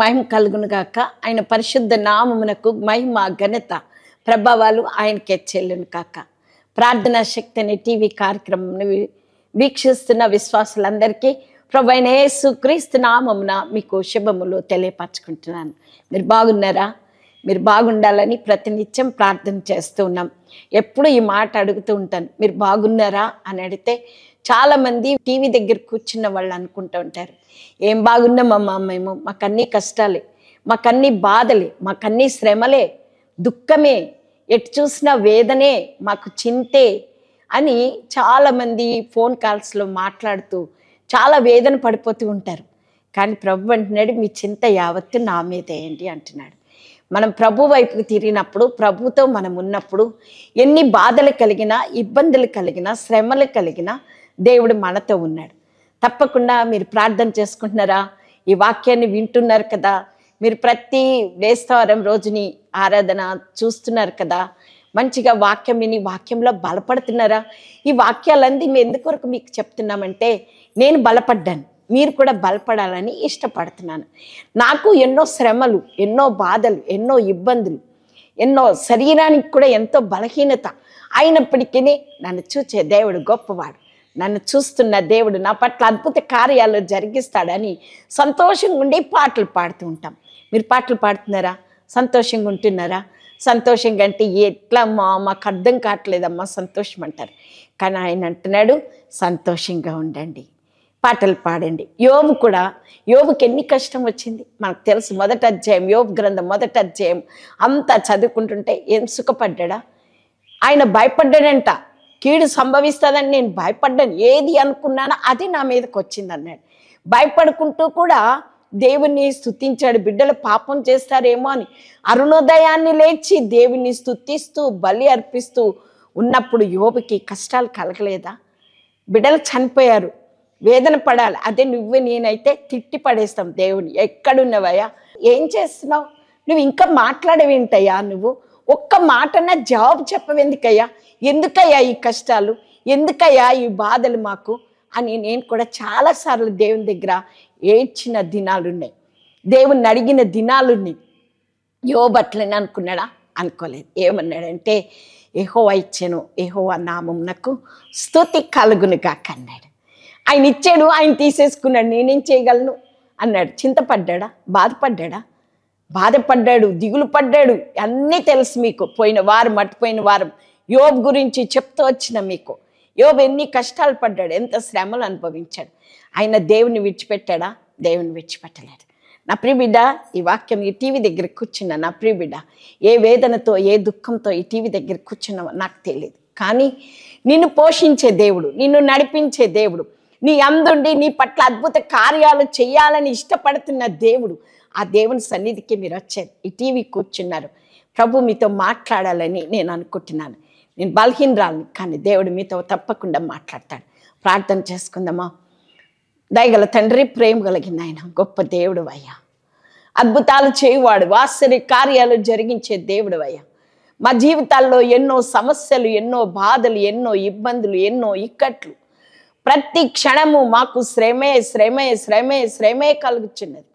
మనందరికి మహిమ గాక ఆయన పరిశుద్ధ నామమునకు మహిమ ఘనత ప్రభావాలు ఆయనకే చెల్లెను కాక ప్రార్థనా శక్తి అనే టీవీ కార్యక్రమం వీక్షిస్తున్న విశ్వాసులందరికీ ప్రభైన యేసు క్రీస్తు నామమున మీకు శుభములు తెలియపరచుకుంటున్నాను మీరు బాగున్నారా మీరు బాగుండాలని ప్రతినిత్యం ప్రార్థన చేస్తూ ఉన్నాం ఎప్పుడు ఈ మాట అడుగుతూ ఉంటాను మీరు బాగున్నారా అని అడిగితే చాలామంది టీవీ దగ్గర కూర్చున్న వాళ్ళు అనుకుంటూ ఉంటారు ఏం బాగున్నామమ్మా మేము మాకన్నీ కష్టాలే మాకన్నీ బాధలే మాకన్నీ శ్రమలే దుఃఖమే ఎటు చూసిన వేదనే మాకు చింతే అని చాలామంది ఫోన్ కాల్స్లో మాట్లాడుతూ చాలా వేదన పడిపోతూ ఉంటారు కానీ ప్రభు అంటున్నాడు మీ చింత యావత్తు నా మీదేయండి అంటున్నాడు మనం ప్రభు వైపు తిరిగినప్పుడు ప్రభుతో మనం ఉన్నప్పుడు ఎన్ని బాధలు కలిగినా ఇబ్బందులు కలిగినా శ్రమలు కలిగినా దేవుడు మనతో ఉన్నాడు తప్పకుండా మీరు ప్రార్థన చేసుకుంటున్నారా ఈ వాక్యాన్ని వింటున్నారు కదా మీరు ప్రతి వేస్తవారం రోజుని ఆరాధన చూస్తున్నారు కదా మంచిగా వాక్యం విని వాక్యంలో బలపడుతున్నారా ఈ వాక్యాలన్నీ మేము ఎందుకొరకు మీకు చెప్తున్నామంటే నేను బలపడ్డాను మీరు కూడా బలపడాలని ఇష్టపడుతున్నాను నాకు ఎన్నో శ్రమలు ఎన్నో బాధలు ఎన్నో ఇబ్బందులు ఎన్నో శరీరానికి కూడా ఎంతో బలహీనత అయినప్పటికీ నన్ను చూచే దేవుడు గొప్పవాడు నన్ను చూస్తున్న దేవుడు నా పట్ల అద్భుత కార్యాలు జరిగిస్తాడని సంతోషంగా ఉండి పాటలు పాడుతూ ఉంటాం మీరు పాటలు పాడుతున్నారా సంతోషంగా ఉంటున్నారా సంతోషంగా అంటే ఎట్లమ్మా మాకు అర్థం కావట్లేదమ్మా సంతోషం అంటారు కానీ ఆయన అంటున్నాడు సంతోషంగా ఉండండి పాటలు పాడండి యోబు కూడా యోబుకి ఎన్ని కష్టం వచ్చింది మనకు తెలుసు మొదట అధ్యాయం యోబు గ్రంథం మొదట అధ్యాయం అంతా చదువుకుంటుంటే ఏం సుఖపడ్డా ఆయన భయపడ్డాడంట కీడు సంభవిస్తుందని నేను భయపడ్డాను ఏది అనుకున్నానో అది నా మీదకి వచ్చింది అన్నాడు భయపడుకుంటూ కూడా దేవుణ్ణి స్థుతించాడు బిడ్డలు పాపం చేస్తారేమో అని అరుణోదయాన్ని లేచి దేవుణ్ణి స్థుతిస్తూ బలి అర్పిస్తూ ఉన్నప్పుడు యోబుకి కష్టాలు కలగలేదా బిడ్డలు చనిపోయారు వేదన పడాలి అదే నువ్వు నేనైతే తిట్టి పడేస్తాం దేవుని ఎక్కడున్నవయ్యా ఏం చేస్తున్నావు నువ్వు ఇంకా మాట్లాడవేంటయ్యా నువ్వు ఒక్క మాటన జవాబు చెప్పవెందుకయ్యా ఎందుకయ్యా ఈ కష్టాలు ఎందుకయ్యా ఈ బాధలు మాకు అని నేను కూడా చాలాసార్లు దేవుని దగ్గర ఏడ్చిన దినాలున్నాయి దేవుణ్ణి అడిగిన దినాలున్నాయి యోబట్లని అనుకున్నాడా అనుకోలేదు ఏమన్నాడంటే ఏహో ఇచ్చాను ఏహో నామం నాకు స్థుతి కలుగునుగా అన్నాడు ఆయన ఇచ్చాడు ఆయన తీసేసుకున్నాడు నేనేం చేయగలను అన్నాడు చింతపడ్డా బాధపడ్డా బాధపడ్డాడు దిగులు పడ్డాడు అన్నీ తెలుసు మీకు పోయిన వారం మట్టిపోయిన వారం యోబ్ గురించి చెప్తూ వచ్చిన మీకు యోబ్ ఎన్ని కష్టాలు పడ్డాడు ఎంత శ్రమలు అనుభవించాడు ఆయన దేవుని విడిచిపెట్టాడా దేవుని విడిచిపెట్టలేడు నా ప్రియబిడ్డ ఈ వాక్యం ఈ టీవీ దగ్గర కూర్చున్న నా ప్రియబిడ్డ ఏ వేదనతో ఏ దుఃఖంతో ఈ టీవీ దగ్గర కూర్చున్నావో నాకు తెలియదు కానీ నిన్ను పోషించే దేవుడు నిన్ను నడిపించే దేవుడు నీ అందుండి నీ పట్ల అద్భుత కార్యాలు చేయాలని ఇష్టపడుతున్న దేవుడు ఆ దేవుని సన్నిధికి మీరు వచ్చారు ఈ టీవీ కూర్చున్నారు ప్రభు మీతో మాట్లాడాలని నేను అనుకుంటున్నాను నేను బలహీనరాలను కానీ దేవుడు మీతో తప్పకుండా మాట్లాడతాడు ప్రార్థన చేసుకుందామా దయగల తండ్రి ప్రేమ కలిగింది ఆయన గొప్ప దేవుడు అయ్యా అద్భుతాలు చేయువాడు ఆశ్చర్య కార్యాలు జరిగించే దేవుడు అయ్యా మా జీవితాల్లో ఎన్నో సమస్యలు ఎన్నో బాధలు ఎన్నో ఇబ్బందులు ఎన్నో ఇక్కట్లు ప్రతి క్షణము మాకు శ్రమే శ్రమే శ్రమే శ్రమే కలుగుచున్నది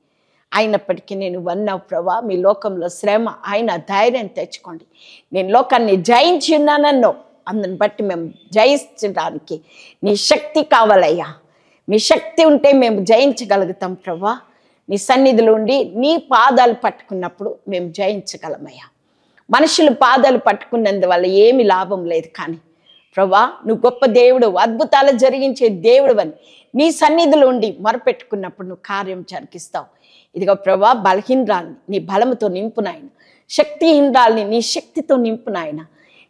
అయినప్పటికీ నేను వన్నా ప్రభా మీ లోకంలో శ్రమ ఆయన ధైర్యం తెచ్చుకోండి నేను లోకాన్ని జయించి ఉన్నానన్నో అందుని బట్టి మేము జయించడానికి నీ శక్తి కావాలయ్యా మీ శక్తి ఉంటే మేము జయించగలుగుతాం ప్రభా నీ సన్నిధిలో ఉండి నీ పాదాలు పట్టుకున్నప్పుడు మేము జయించగలమయ్యా మనుషులు పాదాలు పట్టుకున్నందువల్ల ఏమి లాభం లేదు కానీ ప్రభా నువ్వు గొప్ప దేవుడు అద్భుతాలు జరిగించే దేవుడు అని నీ సన్నిధిలో ఉండి మొరపెట్టుకున్నప్పుడు నువ్వు కార్యం జరిగిస్తావు ఇదిగో ప్రభా బలహీనరాల్ని నీ బలముతో నింపు నాయన శక్తిహీనరాల్ని నీ శక్తితో నింపు నాయన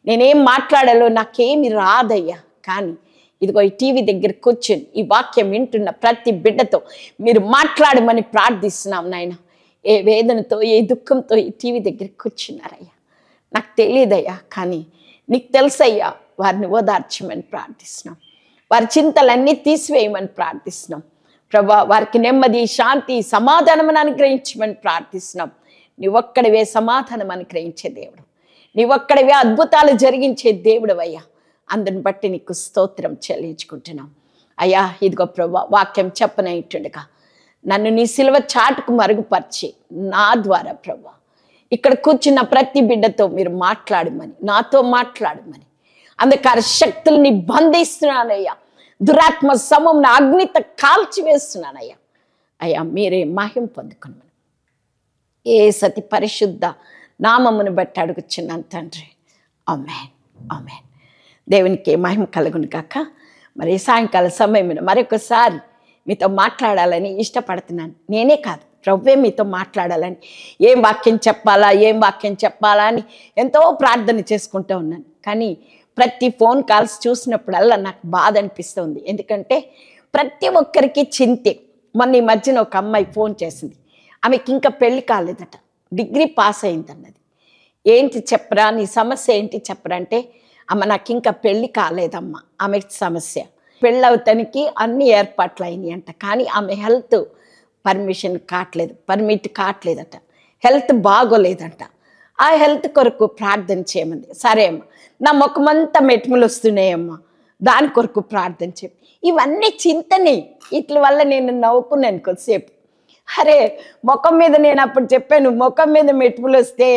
నేనేం మాట్లాడాలో నాకేమి రాదయ్యా కానీ ఇదిగో ఈ టీవీ దగ్గర కూర్చొని ఈ వాక్యం వింటున్న ప్రతి బిడ్డతో మీరు మాట్లాడమని ప్రార్థిస్తున్నాం నాయన ఏ వేదనతో ఏ దుఃఖంతో ఈ టీవీ దగ్గర కూర్చున్నారయ్యా నాకు తెలియదయ్యా కానీ నీకు తెలుసయ్యా వారిని ఓదార్చమని ప్రార్థిస్తున్నాం వారి చింతలన్నీ తీసివేయమని ప్రార్థిస్తున్నాం ప్రభా వారికి నెమ్మది శాంతి సమాధానం అనుగ్రహించమని ప్రార్థిస్తున్నాం నీవక్కడవే సమాధానం అనుగ్రహించే దేవుడు నీవక్కడవే అద్భుతాలు జరిగించే దేవుడు అయ్యా అందుని బట్టి నీకు స్తోత్రం చెల్లించుకుంటున్నాం అయ్యా ఇదిగో ప్రభా వాక్యం చెప్పనైటుండగా నన్ను నీ సిల్వ చాటుకు మరుగుపరిచి నా ద్వారా ప్రభా ఇక్కడ కూర్చున్న ప్రతి బిడ్డతో మీరు మాట్లాడమని నాతో మాట్లాడమని అందుకర శక్తుల్ని బంధిస్తున్నానయ్యా దురాత్మ సమం అగ్నిత కాల్చివేస్తున్నాను అయ్యా అయ్యా మీరే మాహ్యం పొందుకున్నాను ఏ సతి పరిశుద్ధ నామమును బట్టి అడుగుచున్నాను తండ్రి అమెన్ అమెన్ దేవునికి మహిమ కలుగును కాక మరి సాయంకాల సమయంలో మరొకసారి మీతో మాట్లాడాలని ఇష్టపడుతున్నాను నేనే కాదు ప్రవ్వే మీతో మాట్లాడాలని ఏం వాక్యం చెప్పాలా ఏం వాక్యం చెప్పాలా అని ఎంతో ప్రార్థన చేసుకుంటూ ఉన్నాను కానీ ప్రతి ఫోన్ కాల్స్ చూసినప్పుడల్లా నాకు బాధ అనిపిస్తుంది ఎందుకంటే ప్రతి ఒక్కరికి చింతే మొన్న ఈ మధ్యన ఒక అమ్మాయి ఫోన్ చేసింది ఆమెకి ఇంకా పెళ్లి కాలేదట డిగ్రీ పాస్ అయిందన్నది ఏంటి చెప్పరా నీ సమస్య ఏంటి చెప్పరా అంటే అమ్మ నాకు ఇంకా పెళ్ళి కాలేదమ్మా ఆమె సమస్య పెళ్ళవుతానికి అన్ని ఏర్పాట్లు అయినాయి అంట కానీ ఆమె హెల్త్ పర్మిషన్ కావట్లేదు పర్మిట్ కావట్లేదట హెల్త్ బాగోలేదంట ఆ హెల్త్ కొరకు ప్రార్థన చేయమంది సరే అమ్మ నా ముఖమంతా మెట్టుములు వస్తున్నాయమ్మా దాని కొరకు ప్రార్థన చెప్పి ఇవన్నీ చింతని వీటి వల్ల నేను నవ్వుకున్నాను కొద్దిసేపు అరే ముఖం మీద నేను అప్పుడు చెప్పాను ముఖం మీద మెటుములు వస్తే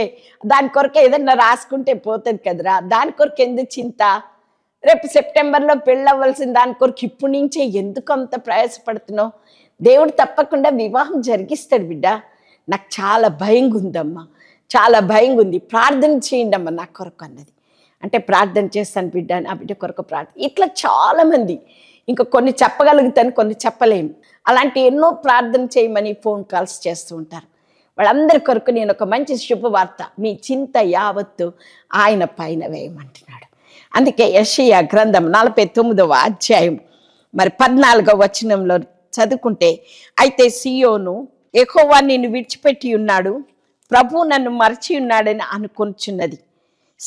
దాని కొరకు ఏదన్నా రాసుకుంటే పోతుంది కదరా దాని కొరకు ఎందుకు చింత రేపు సెప్టెంబర్లో పెళ్ళవలసిన దాని కొరకు ఇప్పటి నుంచే ఎందుకు అంత ప్రయాసపడుతున్నావు దేవుడు తప్పకుండా వివాహం జరిగిస్తాడు బిడ్డ నాకు చాలా భయంగా ఉందమ్మా చాలా భయంగా ఉంది ప్రార్థన చేయండి అమ్మ నా కొరకు అన్నది అంటే ప్రార్థన చేస్తాను బిడ్డ ఆ బిడ్డ కొరకు ప్రార్థన ఇట్లా చాలామంది ఇంకా కొన్ని చెప్పగలుగుతాను కొన్ని చెప్పలేము అలాంటి ఎన్నో ప్రార్థన చేయమని ఫోన్ కాల్స్ చేస్తూ ఉంటారు వాళ్ళందరి కొరకు నేను ఒక మంచి శుభవార్త మీ చింత యావత్తు ఆయన పైన వేయమంటున్నాడు అందుకే యషయ గ్రంథం నలభై తొమ్మిదవ అధ్యాయం మరి పద్నాలుగవ వచనంలో చదువుకుంటే అయితే సియోను ఎహోవా నిన్ను విడిచిపెట్టి ఉన్నాడు ప్రభు నన్ను మరచి ఉన్నాడని అనుకుంటున్నది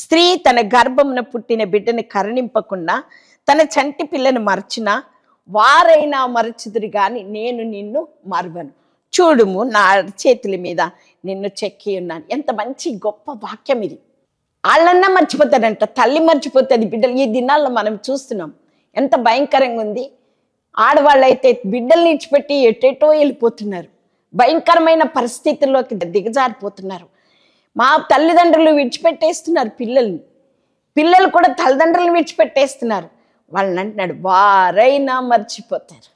స్త్రీ తన గర్భమున పుట్టిన బిడ్డను కరణింపకుండా తన చంటి పిల్లను మరచినా వారైనా మరచుదురు కానీ నేను నిన్ను మరవను చూడుము నా చేతుల మీద నిన్ను చెక్కి ఉన్నాను ఎంత మంచి గొప్ప వాక్యం ఇది వాళ్ళన్నా మర్చిపోతాడంట తల్లి మర్చిపోతుంది బిడ్డలు ఈ దినాల్లో మనం చూస్తున్నాం ఎంత భయంకరంగా ఉంది ఆడవాళ్ళైతే బిడ్డలు నిడిచిపెట్టి ఎటెటో వెళ్ళిపోతున్నారు భయంకరమైన పరిస్థితుల్లోకి దిగజారిపోతున్నారు మా తల్లిదండ్రులు విడిచిపెట్టేస్తున్నారు పిల్లల్ని పిల్లలు కూడా తల్లిదండ్రులను విడిచిపెట్టేస్తున్నారు వాళ్ళని అంటున్నాడు వారైనా మర్చిపోతారు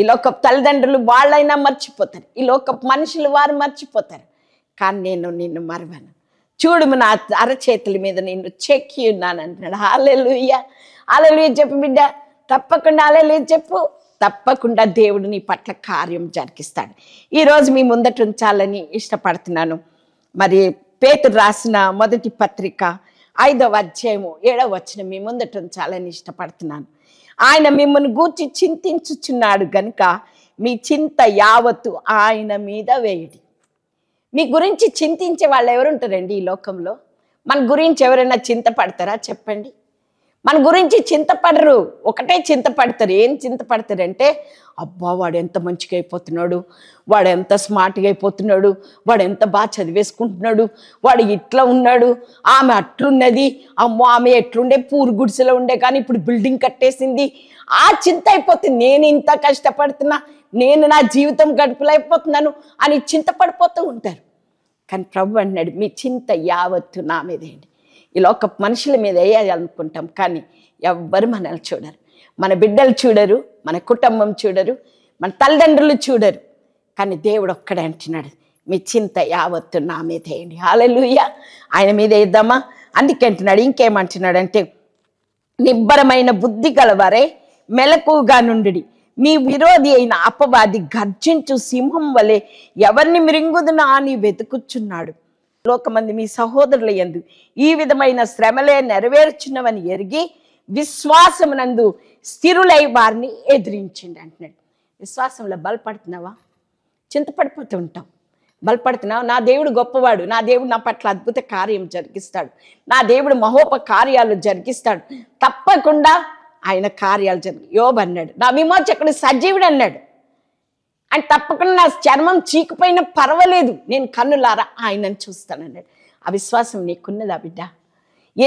ఈ లోకపు తల్లిదండ్రులు వాళ్ళైనా మర్చిపోతారు ఈ లోకపు మనుషులు వారు మర్చిపోతారు కానీ నేను నిన్ను మరవను చూడు నా అరచేతుల మీద నిన్ను చెక్కి ఉన్నాను అంటున్నాడు హాలెలుయ్య హాలెలుయ్య చెప్పు బిడ్డ తప్పకుండా హాలెలుయ్య చెప్పు తప్పకుండా దేవుడు నీ పట్ల కార్యం జరిగిస్తాడు ఈరోజు మీ ముందట ఉంచాలని ఇష్టపడుతున్నాను మరి పేతు రాసిన మొదటి పత్రిక ఐదవ అధ్యాయము ఏడవ వచ్చిన మీ ముందట ఉంచాలని ఇష్టపడుతున్నాను ఆయన మిమ్మల్ని గూర్చి చింతించుచున్నాడు గనుక మీ చింత యావత్తు ఆయన మీద వేయడి మీ గురించి చింతించే వాళ్ళు ఎవరుంటారండి ఈ లోకంలో మన గురించి ఎవరైనా చింతపడతారా చెప్పండి మన గురించి చింతపడరు ఒకటే చింతపడతారు ఏం చింతపడతారంటే అబ్బా వాడు ఎంత మంచిగా అయిపోతున్నాడు వాడు ఎంత స్మార్ట్గా అయిపోతున్నాడు వాడు ఎంత బాగా చదివేసుకుంటున్నాడు వాడు ఇట్లా ఉన్నాడు ఆమె అట్లున్నది అమ్మో ఆమె ఎట్లుండే పూరు గుడిసెలో ఉండే కానీ ఇప్పుడు బిల్డింగ్ కట్టేసింది ఆ చింత అయిపోతుంది నేను ఇంత కష్టపడుతున్నా నేను నా జీవితం గడుపులైపోతున్నాను అని చింతపడిపోతూ ఉంటారు కానీ ప్రభు అన్నాడు మీ చింత యావత్తు నా మీదేంటి ఈ లోక మనుషుల మీద వేయాలి అనుకుంటాం కానీ ఎవ్వరు మనల్ని చూడరు మన బిడ్డలు చూడరు మన కుటుంబం చూడరు మన తల్లిదండ్రులు చూడరు కానీ దేవుడు ఒక్కడే అంటున్నాడు మీ చింత యావత్తు నా మీద వేయండి హాలలుయ ఆయన మీద వేద్దామా అందుకే అంటున్నాడు ఇంకేమంటున్నాడంటే నిబ్బరమైన బుద్ధి గలవారే మెలకుగా నుండి మీ విరోధి అయిన అపవాది గర్జించు సింహం వలె ఎవరిని మృంగుదునా అని వెతుకుచున్నాడు లోకమంది మీ సహోదరుల ఎందు ఈ విధమైన శ్రమలే నెరవేర్చినవని ఎరిగి విశ్వాసమునందు స్థిరులై వారిని ఎదిరించండి అంటున్నాడు విశ్వాసంలో బలపడుతున్నావా చింతపడిపోతూ ఉంటాం బలపడుతున్నావు నా దేవుడు గొప్పవాడు నా దేవుడు నా పట్ల అద్భుత కార్యం జరిగిస్తాడు నా దేవుడు మహోప కార్యాలు జరిగిస్తాడు తప్పకుండా ఆయన కార్యాలు జరిగి యోబు అన్నాడు నా విమోచకుడు సజీవుడు అన్నాడు అండ్ తప్పకుండా నా చర్మం చీకపోయినా పర్వాలేదు నేను కన్నులారా ఆయనని చూస్తానన్నాడు ఆ విశ్వాసం నీకున్నదా బిడ్డ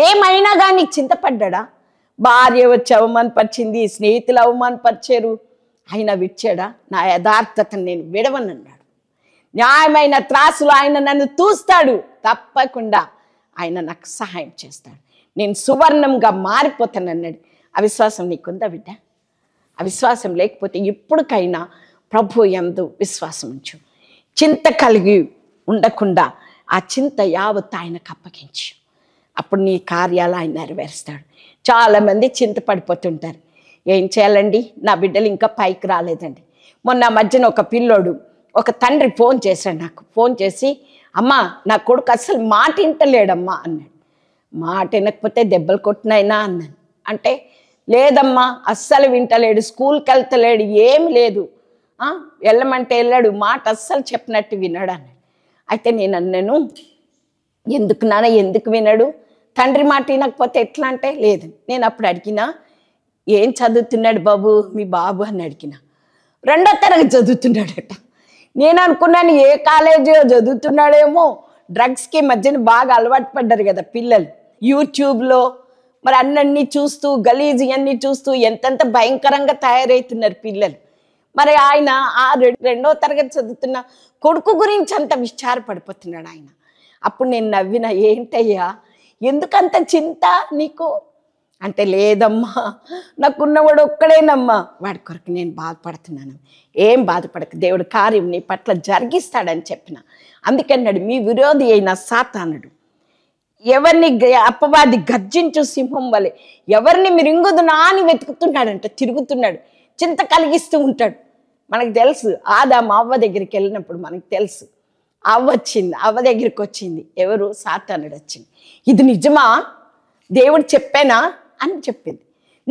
ఏమైనా కానీ చింతపడ్డా భార్య వచ్చి అవమానపరిచింది స్నేహితులు అవమానపరిచారు ఆయన విడిచాడా నా యథార్థతను నేను విడవనన్నాడు న్యాయమైన త్రాసులు ఆయన నన్ను తూస్తాడు తప్పకుండా ఆయన నాకు సహాయం చేస్తాడు నేను సువర్ణంగా మారిపోతానన్నాడు అవిశ్వాసం నీకుందా బిడ్డ అవిశ్వాసం లేకపోతే ఇప్పటికైనా ప్రభు ఎందు విశ్వాసం ఉంచు చింత కలిగి ఉండకుండా ఆ చింత యావత్ ఆయనకు అప్పగించు అప్పుడు నీ కార్యాలు ఆయన నెరవేరుస్తాడు చాలామంది చింత పడిపోతుంటారు ఏం చేయాలండి నా బిడ్డలు ఇంకా పైకి రాలేదండి మొన్న మధ్యన ఒక పిల్లోడు ఒక తండ్రి ఫోన్ చేశాడు నాకు ఫోన్ చేసి అమ్మా నా కొడుకు అస్సలు మాట వింటలేడమ్మా అన్నాడు మాట వినకపోతే దెబ్బలు కొట్టినాయినా అన్నాను అంటే లేదమ్మా అస్సలు వింటలేడు స్కూల్కి వెళ్తలేడు ఏమి లేదు వెళ్ళమంటే వెళ్ళాడు మాట అస్సలు చెప్పినట్టు విన్నాడు అన్నాడు అయితే నేను అన్నాను ఎందుకు నాన్న ఎందుకు వినడు తండ్రి మాట వినకపోతే ఎట్లా అంటే లేదు నేను అప్పుడు అడిగినా ఏం చదువుతున్నాడు బాబు మీ బాబు అని అడిగిన రెండో తరగతి చదువుతున్నాడట నేను అనుకున్నాను ఏ కాలేజీ చదువుతున్నాడేమో డ్రగ్స్కి మధ్యన బాగా అలవాటు పడ్డారు కదా పిల్లలు యూట్యూబ్లో మరి అన్నీ చూస్తూ గలీజ్ ఇవన్నీ చూస్తూ ఎంతెంత భయంకరంగా తయారవుతున్నారు పిల్లలు మరి ఆయన ఆ రెండో తరగతి చదువుతున్న కొడుకు గురించి అంత విచారపడిపోతున్నాడు ఆయన అప్పుడు నేను నవ్విన ఏంటయ్యా ఎందుకంత చింత నీకు అంటే లేదమ్మా నాకున్నవాడు ఒక్కడేనమ్మా వాడి కొరకు నేను బాధపడుతున్నాను ఏం బాధపడక దేవుడు కార్యం నీ పట్ల జరిగిస్తాడని చెప్పిన అందుకన్నాడు మీ విరోధి అయిన సాతానుడు ఎవరిని అప్పవాది గర్జించు సింహం వలె ఎవరిని మిరింగుదునా అని వెతుకుతున్నాడంట తిరుగుతున్నాడు చింత కలిగిస్తూ ఉంటాడు మనకు తెలుసు ఆదా మా అవ్వ దగ్గరికి వెళ్ళినప్పుడు మనకు తెలుసు అవ్వ వచ్చింది అవ్వ దగ్గరికి వచ్చింది ఎవరు సాతానుడు వచ్చింది ఇది నిజమా దేవుడు చెప్పానా అని చెప్పింది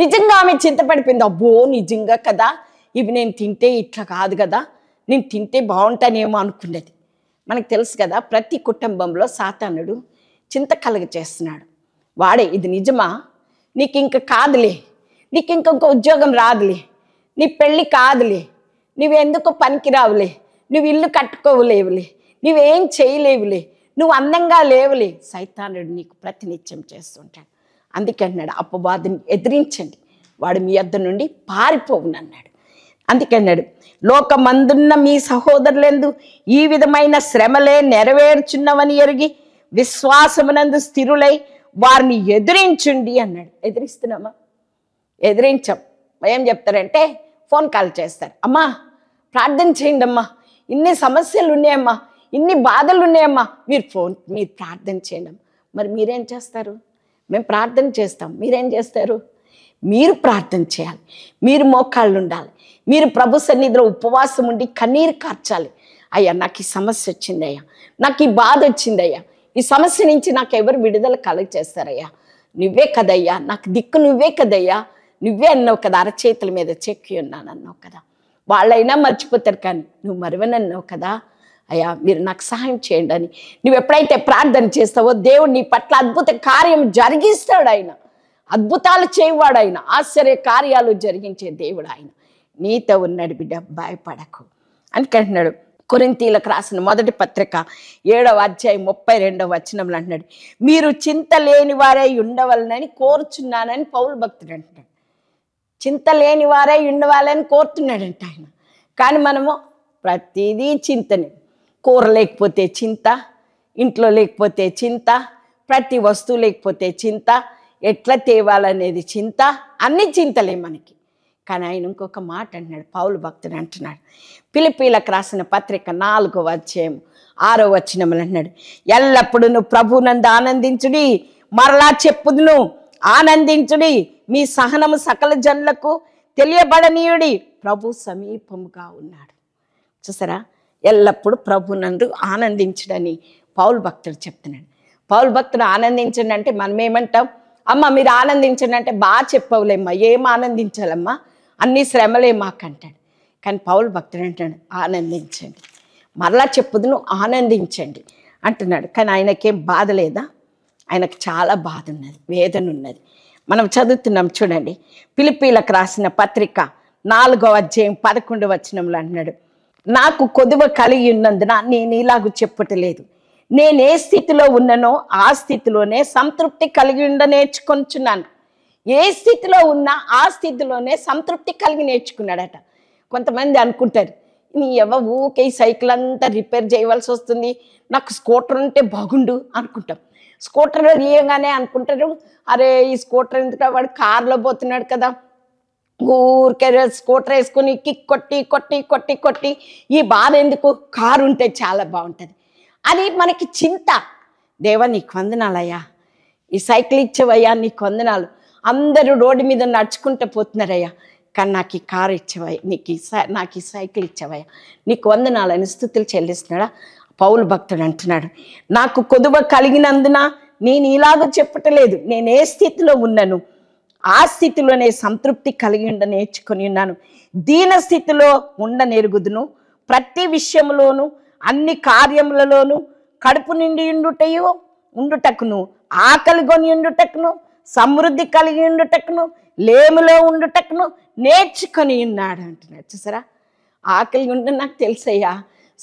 నిజంగా ఆమె చింతపడిపోయింది అబ్బో నిజంగా కదా ఇవి నేను తింటే ఇట్లా కాదు కదా నేను తింటే బాగుంటానేమో అనుకున్నది మనకు తెలుసు కదా ప్రతి కుటుంబంలో సాతానుడు చింత కలగ చేస్తున్నాడు వాడే ఇది నిజమా నీకు ఇంక కాదులే నీకు ఇంకొక ఉద్యోగం రాదులే నీ పెళ్ళి కాదులే నువ్వెందుకు పనికిరావులే నువ్వు ఇల్లు కట్టుకోలేవులే నువ్వేం చేయలేవులే నువ్వు అందంగా లేవులే సైతానుడు నీకు ప్రతినిత్యం చేస్తుంటాడు అందుకే అన్నాడు అపవాదిని ఎదిరించండి వాడు మీ యొద్ద నుండి పారిపోవునన్నాడు అందుకన్నాడు లోకమందున్న మీ సహోదరులందు ఈ విధమైన శ్రమలే నెరవేర్చున్నవని ఎరిగి విశ్వాసమునందు స్థిరులై వారిని ఎదిరించుండి అన్నాడు ఎదిరిస్తున్నామా ఎదిరించాం ఏం చెప్తారంటే ఫోన్ కాల్ చేస్తారు అమ్మా ప్రార్థన చేయండి అమ్మా ఇన్ని సమస్యలు ఉన్నాయమ్మా ఇన్ని బాధలు ఉన్నాయమ్మా మీరు ఫోన్ మీరు ప్రార్థన చేయండి మరి మీరేం చేస్తారు మేము ప్రార్థన చేస్తాం మీరేం చేస్తారు మీరు ప్రార్థన చేయాలి మీరు మోకాళ్ళు ఉండాలి మీరు ప్రభు సన్నిధిలో ఉపవాసం ఉండి కన్నీరు కార్చాలి అయ్యా నాకు ఈ సమస్య వచ్చిందయ్యా నాకు ఈ బాధ వచ్చిందయ్యా ఈ సమస్య నుంచి నాకు ఎవరు విడుదల కలెక్ట్ చేస్తారయ్యా నువ్వే కదయ్యా నాకు దిక్కు నువ్వే కదయ్యా నువ్వే అన్నావు కదా అరచేతుల మీద చెక్కి ఉన్నాను అన్నావు కదా వాళ్ళైనా మర్చిపోతారు కానీ నువ్వు మరవనన్నావు కదా అయ్యా మీరు నాకు సహాయం చేయండి అని నువ్వు ఎప్పుడైతే ప్రార్థన చేస్తావో దేవుడు నీ పట్ల అద్భుత కార్యం జరిగిస్తాడు ఆయన అద్భుతాలు చేయవాడు ఆయన ఆశ్చర్య కార్యాలు జరిగించే దేవుడు ఆయన నీతో ఉన్నాడు బిడ్డ భయపడకు అని కంటున్నాడు కొరింతీలకు రాసిన మొదటి పత్రిక ఏడవ అధ్యాయం ముప్పై రెండవ వచనంలో అంటున్నాడు మీరు చింత లేని వారే ఉండవలనని కోరుచున్నానని పౌరు భక్తుడు అంటున్నాడు చింత లేని వారే ఇండవాలని కోరుతున్నాడంట ఆయన కానీ మనము ప్రతిదీ చింతని కూర లేకపోతే చింత ఇంట్లో లేకపోతే చింత ప్రతి వస్తువు లేకపోతే చింత ఎట్లా తేవాలనేది చింత అన్ని చింతలే మనకి కానీ ఆయన ఇంకొక మాట అంటున్నాడు పౌలు భక్తుడు అంటున్నాడు పిలిపిలకు రాసిన పత్రిక నాలుగో అధ్యాయం ఆరో వచ్చినములు అన్నాడు ఎల్లప్పుడూ నువ్వు ప్రభునందు ఆనందించుడి మరలా చెప్పుదును ఆనందించుడి మీ సహనము సకల జనులకు తెలియబడనీయుడి ప్రభు సమీపముగా ఉన్నాడు చూసారా ఎల్లప్పుడూ ప్రభునందు ఆనందించడని పౌల్ భక్తుడు చెప్తున్నాడు పౌల్ భక్తుడు ఆనందించండి అంటే మనం ఏమంటాం అమ్మ మీరు ఆనందించండి అంటే బాగా చెప్పవులేమ్మా ఏం ఆనందించాలమ్మా అన్ని శ్రమలే మాకంటాడు కానీ పౌల్ భక్తుడు అంటాడు ఆనందించండి మరలా చెప్పుదును ఆనందించండి అంటున్నాడు కానీ ఆయనకేం బాధ లేదా ఆయనకు చాలా బాధ ఉన్నది వేదన ఉన్నది మనం చదువుతున్నాం చూడండి పిలిపీలకు రాసిన పత్రిక నాలుగో అధ్యాయం పదకొండు వచనంలో అన్నాడు నాకు కొదువ కలిగి ఉన్నందున నేను ఇలాగ చెప్పటలేదు నేను ఏ స్థితిలో ఉన్ననో ఆ స్థితిలోనే సంతృప్తి కలిగి ఉండ నేర్చుకొంచున్నాను ఏ స్థితిలో ఉన్నా ఆ స్థితిలోనే సంతృప్తి కలిగి నేర్చుకున్నాడట కొంతమంది అనుకుంటారు నీ ఎవ ఊకే సైకిల్ అంతా రిపేర్ చేయవలసి వస్తుంది నాకు స్కూటర్ ఉంటే బాగుండు అనుకుంటాం స్కూటర్ తీయగానే అనుకుంటారు అరే ఈ స్కూటర్ ఎందుకు వాడు కారులో పోతున్నాడు కదా ఊరికే స్కూటర్ వేసుకుని కిక్ కొట్టి కొట్టి కొట్టి కొట్టి ఈ బాధ ఎందుకు కారు ఉంటే చాలా బాగుంటుంది అది మనకి చింత దేవ నీకు వందనాలయ్యా ఈ సైకిల్ ఇచ్చేవయ్యా నీకు వందనాలు అందరూ రోడ్డు మీద నడుచుకుంటూ పోతున్నారయ్యా కానీ నాకు ఈ కారు ఇచ్చేవయ్యా నీకు ఈ నాకు ఈ సైకిల్ ఇచ్చేవయ్యా నీకు వందనాలని స్థుతులు చెల్లిస్తున్నాడా పౌలు భక్తుడు అంటున్నాడు నాకు కొదువ కలిగినందున నేను ఇలాగ చెప్పటలేదు నేను ఏ స్థితిలో ఉన్నను ఆ స్థితిలోనే సంతృప్తి కలిగి ఉండ నేర్చుకుని ఉన్నాను దీన స్థితిలో ఉండ నెరుగుదును ప్రతి విషయంలోనూ అన్ని కార్యములలోనూ కడుపు నిండి ఉండుటయో ఉండుటకును ఆకలి కొని ఉండుటకును సమృద్ధి కలిగి ఉండుటకును లేములో ఉండుటకును నేర్చుకొని ఉన్నాడు అంటున్నాడు చూసారా ఆకలి ఉండ నాకు తెలుసయ్యా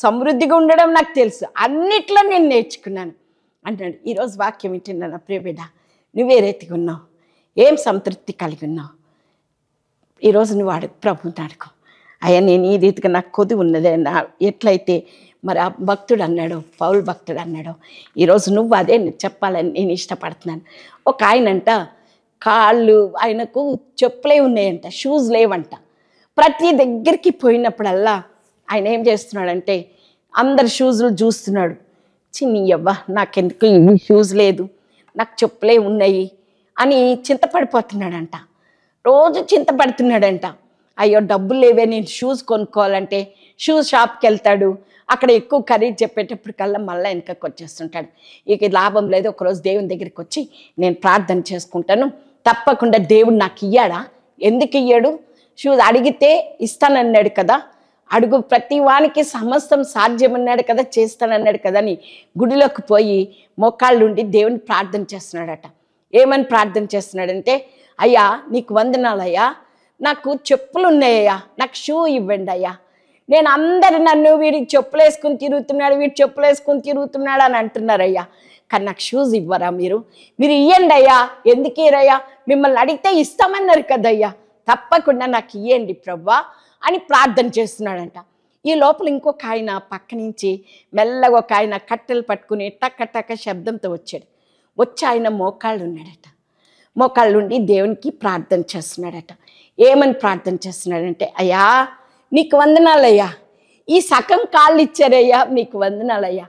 సమృద్ధిగా ఉండడం నాకు తెలుసు అన్నిట్లో నేను నేర్చుకున్నాను అంటున్నాడు ఈరోజు వాక్యం ఏంటి నా ప్రియబిడ నువ్వే రీతిగా ఉన్నావు ఏం సంతృప్తి కలిగి ఉన్నావు ఈరోజు నువ్వు అడుగు ప్రభుని అడుగు అయ్యా నేను ఈ రీతిగా నాకు కొద్ది ఉన్నదే నా ఎట్లయితే మరి ఆ భక్తుడు అన్నాడు పౌల్ భక్తుడు అన్నాడు ఈరోజు నువ్వు అదే చెప్పాలని నేను ఇష్టపడుతున్నాను ఒక ఆయనంట కాళ్ళు ఆయనకు చెప్పులే ఉన్నాయంట షూస్ లేవంట ప్రతి దగ్గరికి పోయినప్పుడల్లా ఆయన ఏం చేస్తున్నాడంటే అందరి షూజులు చూస్తున్నాడు చిన్ని అవ్వ నాకెందుకు ఇన్ని షూస్ లేదు నాకు చెప్పులే ఉన్నాయి అని చింతపడిపోతున్నాడంట రోజు చింతపడుతున్నాడంట అయ్యో డబ్బులు లేవే నేను షూస్ కొనుక్కోవాలంటే షూస్ షాప్కి వెళ్తాడు అక్కడ ఎక్కువ ఖరీదు చెప్పేటప్పటికల్లా మళ్ళీ వెనకకి వచ్చేస్తుంటాడు ఇక లాభం లేదు ఒకరోజు దేవుని దగ్గరికి వచ్చి నేను ప్రార్థన చేసుకుంటాను తప్పకుండా దేవుడు నాకు ఇయ్యాడా ఎందుకు ఇయ్యాడు షూస్ అడిగితే ఇస్తానన్నాడు కదా అడుగు ప్రతి వానికి సమస్తం సాధ్యమన్నాడు కదా చేస్తానన్నాడు కదా అని గుడిలోకి పోయి ఉండి దేవుని ప్రార్థన చేస్తున్నాడట ఏమని ప్రార్థన చేస్తున్నాడంటే అయ్యా నీకు వందనాలయ్యా నాకు చెప్పులు ఉన్నాయ్యా నాకు షూ ఇవ్వండి అయ్యా నేను అందరు నన్ను వీడికి చెప్పులు వేసుకుని తిరుగుతున్నాడు వీడు చెప్పులు వేసుకుని తిరుగుతున్నాడు అని అంటున్నారయ్యా కానీ నాకు షూస్ ఇవ్వరా మీరు మీరు ఇవ్వండి అయ్యా ఎందుకు ఇరయ్యా మిమ్మల్ని అడిగితే ఇస్తామన్నారు కదయ్యా తప్పకుండా నాకు ఇవ్వండి ప్రభా అని ప్రార్థన చేస్తున్నాడంట ఈ లోపల ఇంకొక ఆయన పక్క నుంచి మెల్లగా ఒక ఆయన కట్టెలు పట్టుకుని టక్క టక్క శబ్దంతో వచ్చాడు వచ్చి ఆయన మోకాళ్ళు ఉన్నాడట మోకాళ్ళు ఉండి దేవునికి ప్రార్థన చేస్తున్నాడట ఏమని ప్రార్థన చేస్తున్నాడంటే అయ్యా నీకు వందనాలయ్యా ఈ సగం కాళ్ళు ఇచ్చారయ్యా మీకు వందనాలయ్యా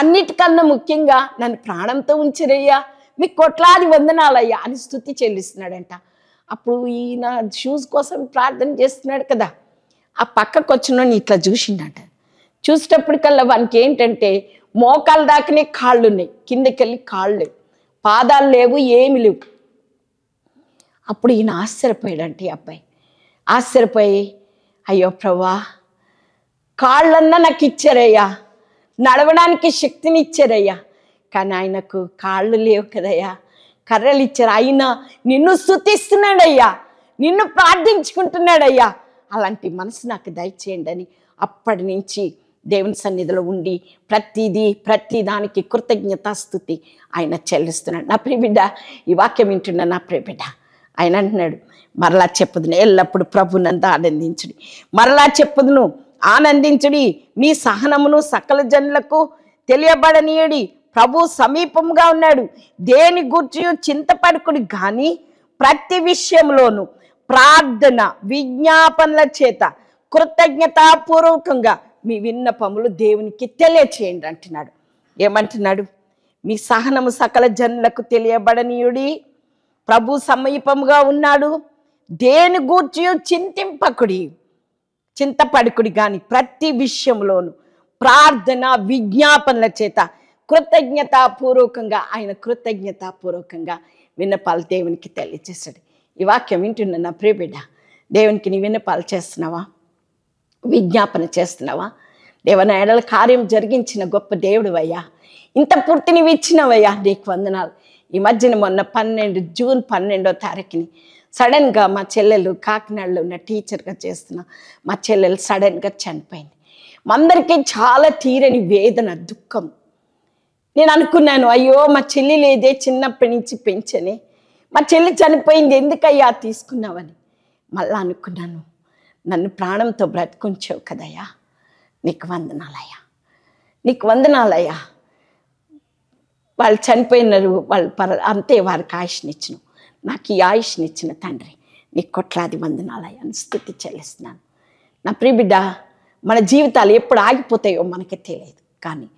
అన్నిటికన్నా ముఖ్యంగా నన్ను ప్రాణంతో ఉంచరయ్యా మీకు కొట్లాది వందనాలయ్యా అని స్థుతి చెల్లిస్తున్నాడంట అప్పుడు ఈయన షూస్ కోసం ప్రార్థన చేస్తున్నాడు కదా ఆ పక్కకు వచ్చిన ఇట్లా చూసిండట చూసేటప్పటికల్లా వానికి ఏంటంటే మోకాలు దాకనే కాళ్ళు ఉన్నాయి కిందకి వెళ్ళి కాళ్ళు లేవు పాదాలు లేవు ఏమి లేవు అప్పుడు ఈయన ఆశ్చర్యపోయాడంటే అబ్బాయి ఆశ్చర్యపోయి అయ్యో ప్రభా కాళ్ళన్నా నాకు ఇచ్చారయ్యా నడవడానికి శక్తిని ఇచ్చారయ్యా కానీ ఆయనకు కాళ్ళు లేవు కదయ్యా కర్రలు ఇచ్చారు ఆయన నిన్ను స్థుతిస్తున్నాడయ్యా నిన్ను ప్రార్థించుకుంటున్నాడయ్యా అలాంటి మనసు నాకు దయచేయండి అని అప్పటి నుంచి దేవుని సన్నిధిలో ఉండి ప్రతిదీ ప్రతి దానికి కృతజ్ఞతాస్థుతి ఆయన చెల్లిస్తున్నాడు నా ప్రియబిడ్డ ఈ వాక్యం వింటున్న నా ప్రియబిడ్డ ఆయన అంటున్నాడు మరలా చెప్పదును ఎల్లప్పుడు ప్రభునంతా ఆనందించుడి మరలా చెప్పదును ఆనందించుడి మీ సహనమును సకల జనులకు తెలియబడనీయడి ప్రభు సమీపంగా ఉన్నాడు దేని గురించి చింతపడుకుని కానీ ప్రతి విషయంలోనూ ప్రార్థన విజ్ఞాపనల చేత కృతజ్ఞతాపూర్వకంగా మీ విన్నపములు దేవునికి తెలియచేయండి అంటున్నాడు ఏమంటున్నాడు మీ సహనము సకల జనులకు తెలియబడనీయుడి ప్రభు సమీపంగా ఉన్నాడు దేని గూర్చి చింతింపకుడి చింతపడుకుడి కానీ ప్రతి విషయంలోనూ ప్రార్థన విజ్ఞాపనల చేత కృతజ్ఞతాపూర్వకంగా ఆయన కృతజ్ఞతాపూర్వకంగా విన్నపాలు దేవునికి తెలియజేశాడు ఈ వాక్యం వింటున్న నా ప్రియబిడ్డ దేవునికి నీ విన్నపాలు చేస్తున్నావా విజ్ఞాపన చేస్తున్నావా దేవన ఎడల కార్యం జరిగించిన గొప్ప దేవుడు అయ్యా ఇంత పూర్తి ఇచ్చినవయ్యా నీకు వందనాలు ఈ మధ్యన మొన్న పన్నెండు జూన్ పన్నెండో తారీఖుని సడన్గా మా చెల్లెలు కాకినాడలో ఉన్న టీచర్గా చేస్తున్న మా చెల్లెలు సడన్గా చనిపోయింది మా అందరికీ చాలా తీరని వేదన దుఃఖం నేను అనుకున్నాను అయ్యో మా చెల్లి లేదే చిన్నప్పటి నుంచి పెంచని మా చెల్లి చనిపోయింది ఎందుకయ్యా తీసుకున్నావని మళ్ళా అనుకున్నాను నన్ను ప్రాణంతో బ్రతుకుంచావు కదయ్యా నీకు వందనాలయ్యా నీకు వందనాలయ్యా వాళ్ళు చనిపోయినారు వాళ్ళు పర అంతే వారికి ఆయుష్నిచ్చిన నాకు ఈ ఆయుష్నిచ్చిన తండ్రి నీకు కొట్లాది వందనాలయ్యా అని స్థుతి చెల్లిస్తున్నాను నా ప్రియబిడ్డ మన జీవితాలు ఎప్పుడు ఆగిపోతాయో మనకి తెలియదు కానీ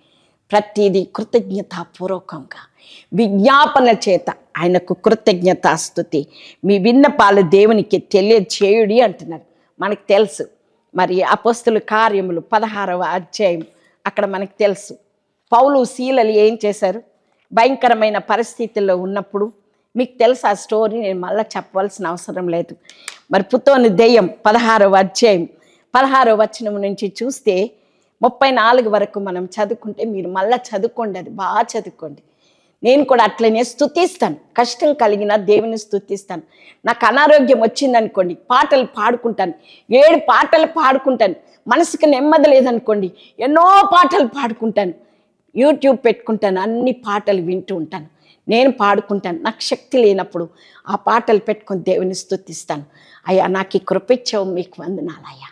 ప్రతిదీ కృతజ్ఞతాపూర్వకంగా విజ్ఞాపన చేత ఆయనకు కృతజ్ఞతాస్థుతి మీ విన్నపాలు దేవునికి తెలియచేయుడి అంటున్నారు మనకు తెలుసు మరి అపస్తుల కార్యములు పదహారవ అధ్యాయం అక్కడ మనకు తెలుసు పౌలు శీలలు ఏం చేశారు భయంకరమైన పరిస్థితుల్లో ఉన్నప్పుడు మీకు తెలుసు ఆ స్టోరీ నేను మళ్ళీ చెప్పవలసిన అవసరం లేదు మరి పుత్తోని దెయ్యం పదహారవ అధ్యాయం పదహారవ వచనం నుంచి చూస్తే ముప్పై నాలుగు వరకు మనం చదువుకుంటే మీరు మళ్ళీ చదువుకోండి అది బాగా చదువుకోండి నేను కూడా అట్లనే స్థుతిస్తాను కష్టం కలిగిన దేవుని స్థుతిస్తాను నాకు అనారోగ్యం వచ్చిందనుకోండి పాటలు పాడుకుంటాను ఏడు పాటలు పాడుకుంటాను మనసుకు నెమ్మది లేదనుకోండి ఎన్నో పాటలు పాడుకుంటాను యూట్యూబ్ పెట్టుకుంటాను అన్ని పాటలు వింటూ ఉంటాను నేను పాడుకుంటాను నాకు శక్తి లేనప్పుడు ఆ పాటలు పెట్టుకొని దేవుని స్థుతిస్తాను అయ్యా నాకు ఈ కృపించవు మీకు వందనాలయ్యా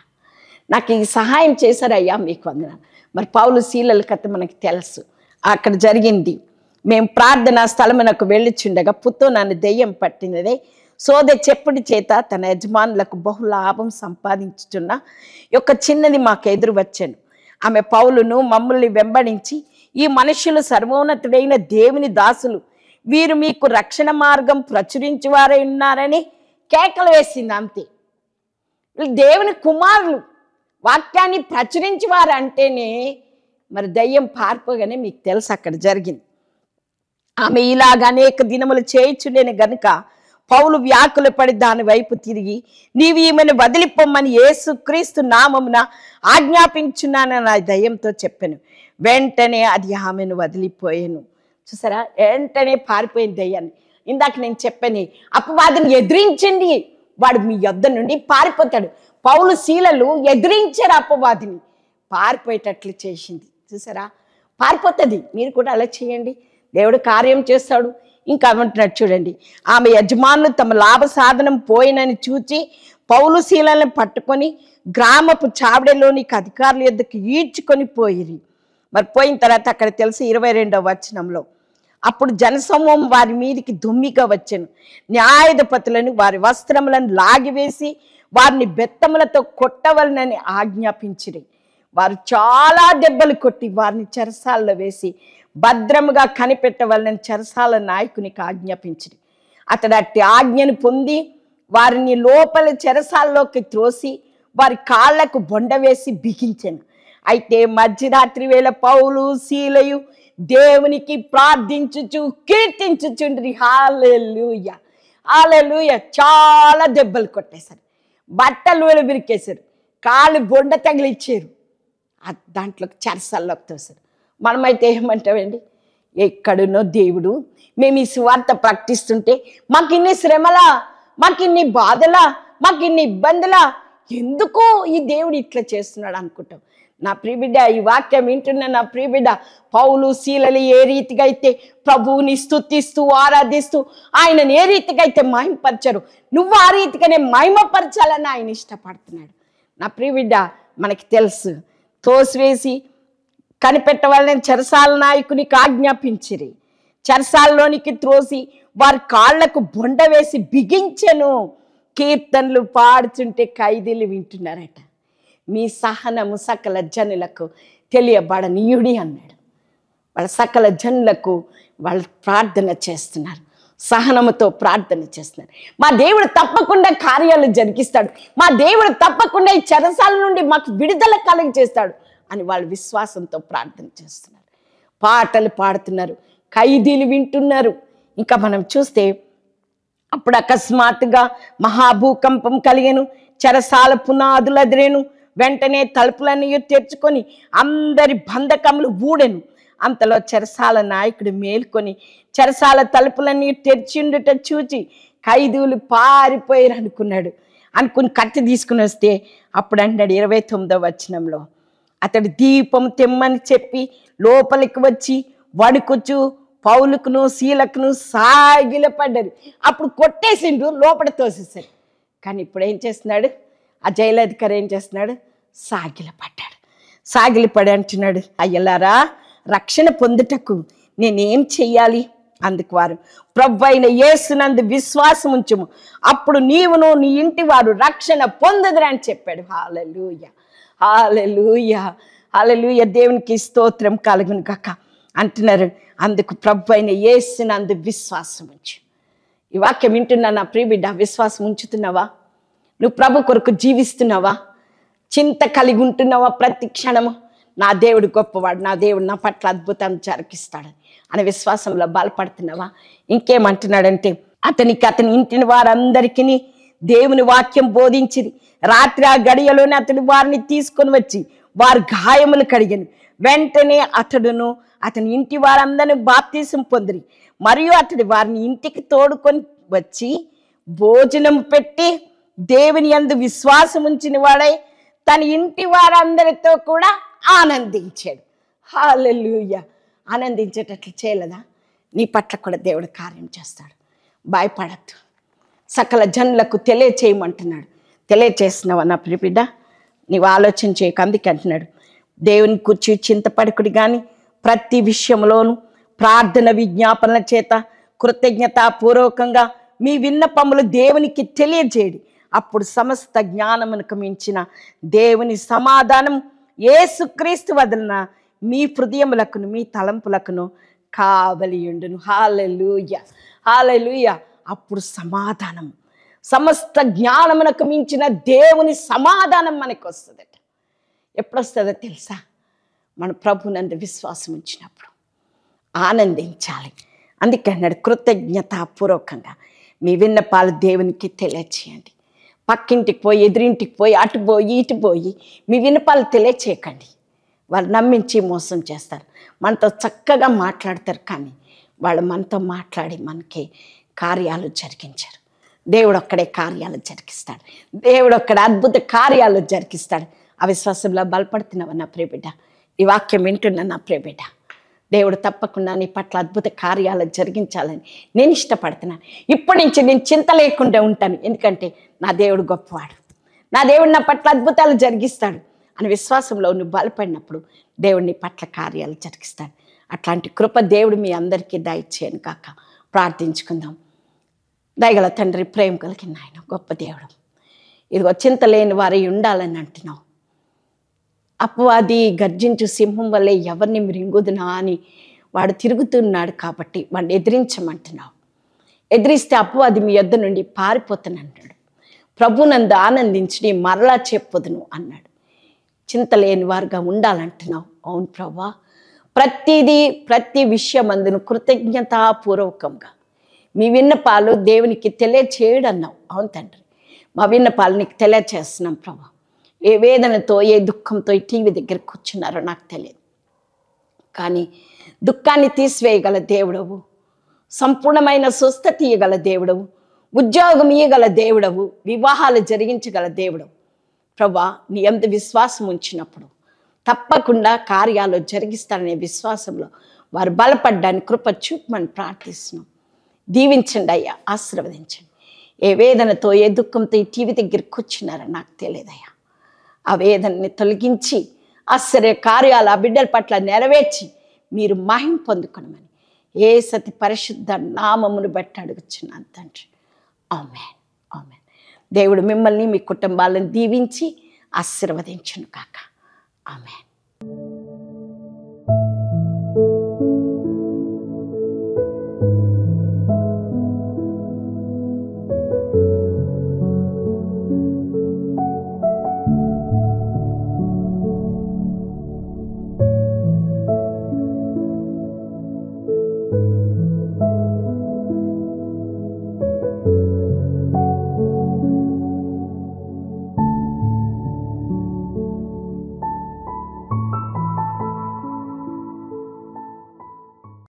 నాకు ఈ సహాయం చేశారయ్యా మీకు వందన మరి పావులు శీలల కథ మనకి తెలుసు అక్కడ జరిగింది మేము ప్రార్థనా స్థలమునకు వెళ్ళిచుండగా పుత్తో నన్ను దెయ్యం పట్టినదే సోద చెప్పుడు చేత తన యజమానులకు బహు లాభం సంపాదించుచున్న యొక్క చిన్నది మాకు ఎదురు వచ్చాను ఆమె పౌలును మమ్మల్ని వెంబడించి ఈ మనుషులు సర్వోన్నతుడైన దేవుని దాసులు వీరు మీకు రక్షణ మార్గం ప్రచురించేవారై ఉన్నారని కేకలు వేసింది అంతే దేవుని కుమారులు వాక్యాన్ని ప్రచురించి వారంటేనే అంటేనే మరి దయ్యం పార్పగానే మీకు తెలుసు అక్కడ జరిగింది ఆమె ఇలాగ అనేక దినములు చేయించుండేను గనుక పౌలు వ్యాకులు పడి దాని వైపు తిరిగి నీవు ఈమెను వదిలిపోమ్మని ఏసు క్రీస్తు నామమున ఆజ్ఞాపించున్నానని నా దయ్యంతో చెప్పాను వెంటనే అది ఆమెను వదిలిపోయాను చూసారా వెంటనే పారిపోయింది దయ్యాన్ని ఇందాక నేను చెప్పాను అపవాదం ఎదిరించండి వాడు మీ యొద్ద నుండి పారిపోతాడు పౌలు శీలలు ఎదిరించారు అపవాదిని పారిపోయేటట్లు చేసింది చూసారా పారిపోతుంది మీరు కూడా అలా చేయండి దేవుడు కార్యం చేస్తాడు ఇంకా ఏమంటున్నాడు చూడండి ఆమె యజమానులు తమ లాభ సాధనం పోయినని చూచి పౌలు శీలను పట్టుకొని గ్రామపు చావిడలోనికి అధికారుల యొద్దకు ఈడ్చుకొని పోయి మరి పోయిన తర్వాత అక్కడ తెలిసి ఇరవై రెండవ వచనంలో అప్పుడు జనసమూహం వారి మీదికి దుమ్మిగా వచ్చాను న్యాయధపతులను వారి వస్త్రములను లాగివేసి వారిని బెత్తములతో కొట్టవలనని ఆజ్ఞాపించిరి వారు చాలా దెబ్బలు కొట్టి వారిని చెరసాలలో వేసి భద్రముగా కనిపెట్టవలనని చెరసాల నాయకునికి ఆజ్ఞాపించిరి అతడు అట్టి ఆజ్ఞను పొంది వారిని లోపల చెరసాల్లోకి త్రోసి వారి కాళ్లకు బొండ వేసి బిగించాను అయితే మధ్యరాత్రి వేళ పౌలు శీలయు దేవునికి ప్రార్థించుచు కీర్తించుచుండ్రి హాలెలుయ హాలెలుయ చాలా దెబ్బలు కొట్టేశారు బట్టలు వేలు బిరికేశారు కాళ్ళు బొండ తగిలిచ్చారు దాంట్లోకి చరసల్లోకి తోసారు మనమైతే ఏమంటామండి ఎక్కడున్నో దేవుడు మేము ఈ సువార్త ప్రకటిస్తుంటే మాకు ఇన్ని శ్రమలా మాకు ఇన్ని బాధలా మాకు ఇన్ని ఇబ్బందులా ఎందుకు ఈ దేవుడు ఇట్లా చేస్తున్నాడు అనుకుంటాం నా ప్రియబిడ్డ ఈ వాక్యం వింటున్న నా ప్రియబిడ్డ పౌలు శీలలు ఏ రీతిగా అయితే ప్రభువుని స్థుతిస్తూ ఆరాధిస్తూ ఆయనను ఏ రీతిగా అయితే మహిమపరచరు నువ్వు ఆ రీతిగానే మహిమపరచాలని ఆయన ఇష్టపడుతున్నాడు నా ప్రియబిడ్డ మనకి తెలుసు తోసివేసి కనిపెట్టవాలని చెరసాల నాయకునికి ఆజ్ఞాపించిరి చెరసాలలోనికి త్రోసి వారి కాళ్లకు బొండ వేసి బిగించెను కీర్తనలు పాడుచుంటే ఖైదీలు వింటున్నారట మీ సహనము సకల జనులకు తెలియబడనీయుడి అన్నాడు వాళ్ళ సకల జనులకు వాళ్ళు ప్రార్థన చేస్తున్నారు సహనముతో ప్రార్థన చేస్తున్నారు మా దేవుడు తప్పకుండా కార్యాలు జరిగిస్తాడు మా దేవుడు తప్పకుండా ఈ చెరసాల నుండి మాకు విడుదల కలిగి చేస్తాడు అని వాళ్ళు విశ్వాసంతో ప్రార్థన చేస్తున్నారు పాటలు పాడుతున్నారు ఖైదీలు వింటున్నారు ఇంకా మనం చూస్తే అప్పుడు అకస్మాత్తుగా మహాభూకంపం కలిగాను చెరసాల పునాదులు అదిరేను వెంటనే తలుపులన్నీ తెరుచుకొని అందరి బంధకములు ఊడెను అంతలో చెరసాల నాయకుడు మేల్కొని చెరసాల తలుపులన్నీ తెరిచిండుట చూచి ఖైదువులు పారిపోయారు అనుకున్నాడు అనుకుని కత్తి తీసుకుని వస్తే అప్పుడు అన్నాడు ఇరవై తొమ్మిదో వచనంలో అతడు దీపం తెమ్మని చెప్పి లోపలికి వచ్చి వడుకొచ్చు పౌలుకును శీలకును సాగిల పడ్డారు అప్పుడు కొట్టేసిండు లోపల తోసేసాడు కానీ ఇప్పుడు ఏం చేస్తున్నాడు ఆ జైలు ఏం చేస్తున్నాడు సాగిల పడ్డాడు పడి అంటున్నాడు అయ్యలారా రక్షణ పొందుటకు నేనేం చెయ్యాలి అందుకు వారు ప్రభు అయిన యేసునందు విశ్వాసం ఉంచుము అప్పుడు నీవును నీ ఇంటి వారు రక్షణ పొందదురా అని చెప్పాడు హాలూయ హాలూయ హాలూయ దేవునికి స్తోత్రం కలుగును కాక అంటున్నారు అందుకు ప్రభు అయిన యేసునందు విశ్వాసం ఉంచు ఈ వాక్యం వింటున్నా నా బిడ్డ విశ్వాసం ఉంచుతున్నావా నువ్వు ప్రభు కొరకు జీవిస్తున్నావా చింత కలిగి ఉంటున్నావా ప్రతి క్షణము నా దేవుడు గొప్పవాడు నా దేవుడు నా పట్ల అద్భుతం జరిగిస్తాడు అనే విశ్వాసంలో బలపడుతున్నావా ఇంకేమంటున్నాడంటే అతనికి అతని ఇంటిని వారందరికీ దేవుని వాక్యం బోధించింది రాత్రి ఆ గడియలోనే అతడు వారిని తీసుకొని వచ్చి వారి గాయములు కడిగాను వెంటనే అతడును అతని ఇంటి వారందరిని బాప్తీసం పొందిరి మరియు అతడు వారిని ఇంటికి తోడుకొని వచ్చి భోజనం పెట్టి దేవుని అందు విశ్వాసం ఉంచిన వాడై తన ఇంటి వారందరితో కూడా ఆనందించాడు హాలూయ ఆనందించేటట్లు చేయలేదా నీ పట్ల కూడా దేవుడు కార్యం చేస్తాడు భయపడద్దు సకల జనులకు తెలియచేయమంటున్నాడు తెలియచేసినావా నా ప్రిబిడ్డ నీవు ఆలోచన చేయక అందుకే అంటున్నాడు దేవుని కూర్చి చింతపడుకుడు కానీ ప్రతి విషయంలోనూ ప్రార్థన విజ్ఞాపనల చేత కృతజ్ఞతాపూర్వకంగా మీ విన్నపములు దేవునికి తెలియజేయడు అప్పుడు సమస్త జ్ఞానమునకు మించిన దేవుని సమాధానం ఏసుక్రీస్తు వదిలిన మీ హృదయములకును మీ తలంపులకును కావలియుండును హాలూయ హాలూయ అప్పుడు సమాధానం సమస్త జ్ఞానమునకు మించిన దేవుని సమాధానం మనకు వస్తుందట ఎప్పుడు వస్తుందో తెలుసా మన ప్రభునందు విశ్వాసం ఉంచినప్పుడు ఆనందించాలి అందుకే అన్నాడు కృతజ్ఞతాపూర్వకంగా మీ విన్నపాలు దేవునికి తెలియచేయండి పక్కింటికి పోయి ఎదురింటికి పోయి అటు పోయి ఇటు పోయి మీ వినపాలు తెలియచేయకండి వాళ్ళు నమ్మించి మోసం చేస్తారు మనతో చక్కగా మాట్లాడతారు కానీ వాళ్ళు మనతో మాట్లాడి మనకి కార్యాలు జరిగించారు దేవుడు ఒక్కడే కార్యాలు జరిగిస్తాడు దేవుడు ఒక్కడే అద్భుత కార్యాలు జరిగిస్తాడు అవిశ్వాసంలో బలపడుతున్నావు నా ప్రియబిడ్డ ఈ వాక్యం వింటున్న నా ప్రియబిడ్డ దేవుడు తప్పకుండా నీ పట్ల అద్భుత కార్యాలు జరిగించాలని నేను ఇష్టపడుతున్నాను ఇప్పటి నుంచి నేను చింత లేకుండా ఉంటాను ఎందుకంటే నా దేవుడు గొప్పవాడు నా దేవుడు నా పట్ల అద్భుతాలు జరిగిస్తాడు అని విశ్వాసంలో నువ్వు బలపడినప్పుడు దేవుడిని పట్ల కార్యాలు జరిగిస్తాడు అట్లాంటి కృప దేవుడు మీ అందరికీ దయచేయను కాక ప్రార్థించుకుందాం దయగల తండ్రి ప్రేమ కలిగిన ఆయన గొప్ప దేవుడు ఇదిగో చింత లేని వారి ఉండాలని అంటున్నావు అపవాది గర్జించు సింహం వల్లే ఎవరిని మృంగుదునా అని వాడు తిరుగుతున్నాడు కాబట్టి వాడిని ఎదిరించమంటున్నావు ఎదిరిస్తే అపవాది మీ యొద్ద నుండి పారిపోతానంటాడు ప్రభునందు ఆనందించి మరలా చెప్పదును అన్నాడు చింతలేని వారుగా ఉండాలంటున్నావు అవును ప్రభా ప్రతిదీ ప్రతి విషయం అందును కృతజ్ఞతాపూర్వకంగా మీ విన్నపాలు దేవునికి తెలియచేయడన్నావు అవును తండ్రి మా విన్నపాలు నీకు తెలియచేస్తున్నాం ప్రభా ఏ వేదనతో ఏ దుఃఖంతో ఈ టీవీ దగ్గర కూర్చున్నారో నాకు తెలియదు కానీ దుఃఖాన్ని తీసివేయగల దేవుడవు సంపూర్ణమైన స్వస్థత తీయగల దేవుడవు ఉద్యోగం ఇయ్యగల దేవుడవు వివాహాలు జరిగించగల దేవుడవు ప్రభా నీ ఎంత విశ్వాసం ఉంచినప్పుడు తప్పకుండా కార్యాలు జరిగిస్తారనే విశ్వాసంలో వారు బలపడ్డాన్ని కృప చూపమని ప్రార్థిస్తున్నాం దీవించండి అయ్యా ఆశీర్వదించండి ఏ వేదనతో ఏ దుఃఖంతో ఈ టీవీ దగ్గరికి వచ్చినారని నాకు తెలియదయ్యా ఆ వేదనని తొలగించి ఆశ్చర్య కార్యాలు ఆ బిడ్డల పట్ల నెరవేర్చి మీరు మహిం పొందుకోనమని ఏ సతి పరిశుద్ధ నామమును బట్టి అడుగుచున్నాను తండ్రి ఆమెన్ ఆమెన్ దేవుడు మిమ్మల్ని మీ కుటుంబాలను దీవించి ఆశీర్వదించును కాక ఆమెన్